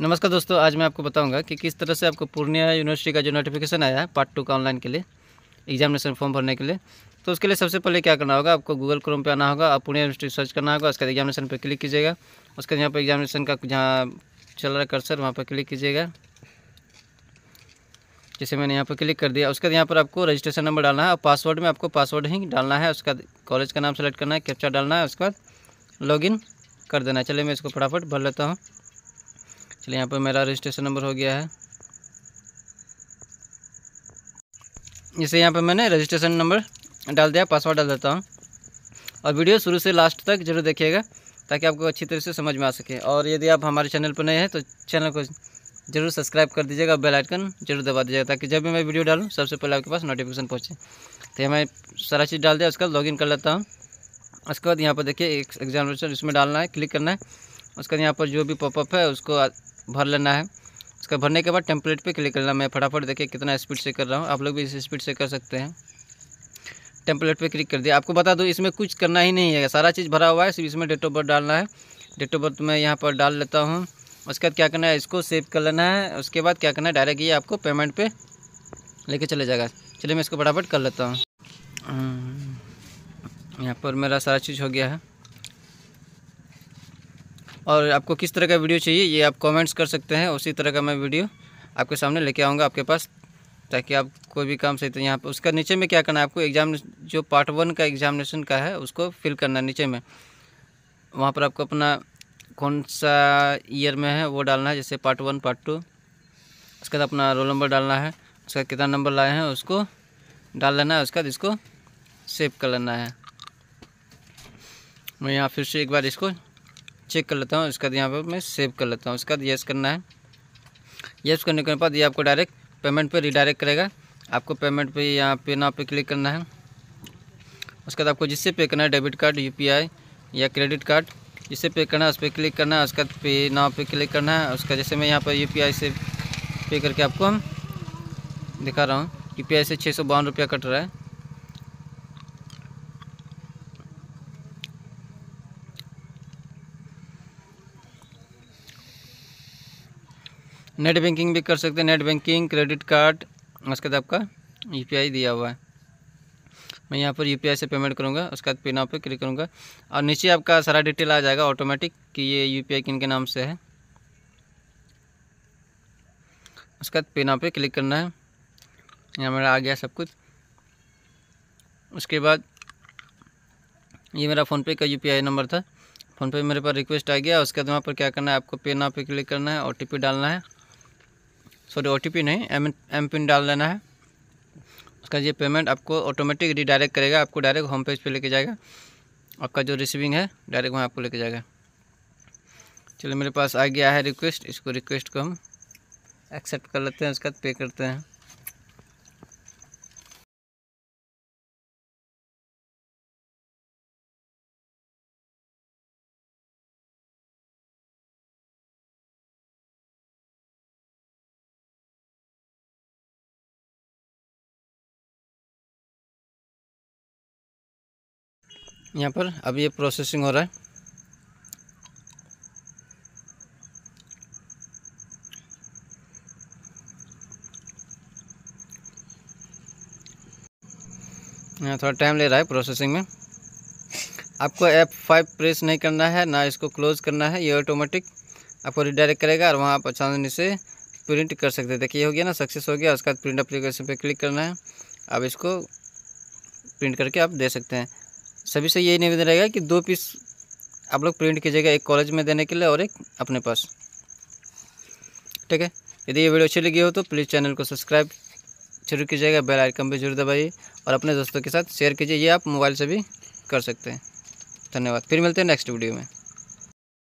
नमस्कार दोस्तों आज मैं आपको बताऊंगा कि किस तरह से आपको पूर्णिया यूनिवर्सिटी का जो नोटिफिकेशन आया है पार्ट टू का ऑनलाइन के लिए एग्जामिनेशन फॉर्म भरने के लिए तो उसके लिए सबसे पहले क्या करना होगा आपको गूगल क्रोम पे आना होगा आप पूर्णिया यूनिवर्सिटी सर्च करना होगा उसके एग्जामिनेशन पर क्लिक कीजिएगा उसके यहाँ पर एग्जामिनेशन का जहाँ चल रहा है कर्सर वहाँ पर क्लिक कीजिएगा जैसे मैंने यहाँ पर क्लिक कर दिया उसके बाद यहाँ पर आपको रजिस्ट्रेशन नंबर डालना है और पासवर्ड में आपको पासवर्ड ही डालना है उसका कॉलेज का नाम सेलेक्ट करना है कैप्चा डालना है उसके बाद लॉगिन कर देना है चलिए मैं इसको फटाफट भर लेता हूँ चलिए यहाँ पर मेरा रजिस्ट्रेशन नंबर हो गया है जैसे यहाँ पर मैंने रजिस्ट्रेशन नंबर डाल दिया पासवर्ड डाल देता हूँ और वीडियो शुरू से लास्ट तक जरूर देखिएगा ताकि आपको अच्छी तरह से समझ में आ सके और यदि आप हमारे चैनल पर नए हैं तो चैनल को जरूर सब्सक्राइब कर दीजिएगा बेल आइकन जरूर दबा दीजिएगा ताकि जब भी मैं वीडियो डालूँ सबसे पहले आपके पास नोटिफिकेशन पहुँचे तो मैं सारा चीज़ डाल दिया उसके बाद लॉगिन कर लेता हूँ उसके बाद यहाँ पर देखिए एक एग्जामिनेशन इसमें डालना है क्लिक करना है उसके बाद यहाँ पर जो भी पॉपअप है उसको भर लेना है उसका भरने के बाद टेम्पलेट पे क्लिक करना मैं फटाफट देखिए कितना स्पीड से कर रहा हूँ आप लोग भी इस स्पीड से कर सकते हैं टेम्पलेट पे क्लिक कर दिया आपको बता दूँ इसमें कुछ करना ही नहीं है सारा चीज़ भरा हुआ है सिर्फ इसमें डेट ऑफ बर्थ डालना है डेट ऑफ बर्थ मैं यहाँ पर डाल लेता हूँ उसके बाद क्या करना है इसको सेव कर लेना है उसके बाद क्या करना है डायरेक्ट ये आपको पेमेंट पर लेके चले जाएगा चलिए मैं इसको फटाफट कर लेता हूँ यहाँ पर मेरा सारा चीज़ हो गया है और आपको किस तरह का वीडियो चाहिए ये आप कमेंट्स कर सकते हैं उसी तरह का मैं वीडियो आपके सामने लेके आऊँगा आपके पास ताकि आप कोई भी काम सही तो यहाँ पर उसका नीचे में क्या करना है आपको एग्जाम जो पार्ट वन का एग्जामिनेशन का है उसको फिल करना है नीचे में वहाँ पर आपको अपना कौन सा ईयर में है वो डालना है जैसे पार्ट वन पार्ट टू उसके बाद अपना रोल नंबर डालना है उसका कितना नंबर लाए हैं उसको डाल लेना है उसके बाद इसको सेव कर लेना है मैं यहाँ फिर से एक बार इसको चेक कर लेता हूँ उसके बाद यहाँ पर मैं सेव कर लेता हूँ उसके बाद येस करना है येस करने के बाद ये आपको डायरेक्ट पेमेंट पे रिडायरेक्ट करेगा आपको पेमेंट पे यहाँ पे ना पे क्लिक करना है उसके बाद आपको जिससे पे करना है डेबिट कार्ड यू या क्रेडिट कार्ड जिससे पे करना है उस पर क्लिक करना है उसके बाद पे नाव पे क्लिक करना है उसका जैसे मैं यहाँ पर यू से पे करके आपको दिखा रहा हूँ यू से छः सौ बावन रुपया कट रहा है नेट बैंकिंग भी कर सकते हैं नेट बैंकिंग क्रेडिट कार्ड उसके बाद आपका यूपीआई दिया हुआ है मैं यहाँ पर यूपीआई से पेमेंट करूँगा उसके बाद पे पर क्लिक करूँगा और नीचे आपका सारा डिटेल आ जाएगा ऑटोमेटिक कि ये यू किन के नाम से है उसके बाद पे पर क्लिक करना है यहाँ मेरा आ गया सब कुछ उसके बाद ये मेरा फ़ोनपे का यूपीआई नंबर था फ़ोनपे मेरे पास रिक्वेस्ट आ गया उसके बाद वहाँ पर क्या करना है आपको पे नाव पे क्लिक करना है ओ डालना है सॉरी ओ नहीं एम एम पिन डाल देना है उसका ये पेमेंट आपको ऑटोमेटिक रिडायरेक्ट करेगा आपको डायरेक्ट होम पेज पे लेके जाएगा आपका जो रिसीविंग है डायरेक्ट वहाँ आपको लेके जाएगा चलिए मेरे पास आ गया है रिक्वेस्ट इसको रिक्वेस्ट को हम एक्सेप्ट कर लेते हैं उसके बाद पे करते हैं यहाँ पर अब ये प्रोसेसिंग हो रहा है यहाँ थोड़ा टाइम ले रहा है प्रोसेसिंग में आपको एप फाइव प्रेस नहीं करना है ना इसको क्लोज करना है ये ऑटोमेटिक आपको रिडायरेक्ट करेगा और वहाँ आप आसानी से प्रिंट कर सकते हैं देखिए हो गया ना सक्सेस हो गया उसके बाद प्रिंट अप्लीकेशन पे क्लिक करना है अब इसको प्रिंट करके आप दे सकते हैं सभी से यही निवेदन रहेगा कि दो पीस आप लोग प्रिंट कीजिएगा एक कॉलेज में देने के लिए और एक अपने पास ठीक है यदि ये वीडियो अच्छी लगी हो तो प्लीज़ चैनल को सब्सक्राइब जरूर कीजिएगा बेल आइकन भी जरूर दबाइए और अपने दोस्तों के साथ शेयर कीजिए ये आप मोबाइल से भी कर सकते हैं धन्यवाद फिर मिलते हैं नेक्स्ट वीडियो में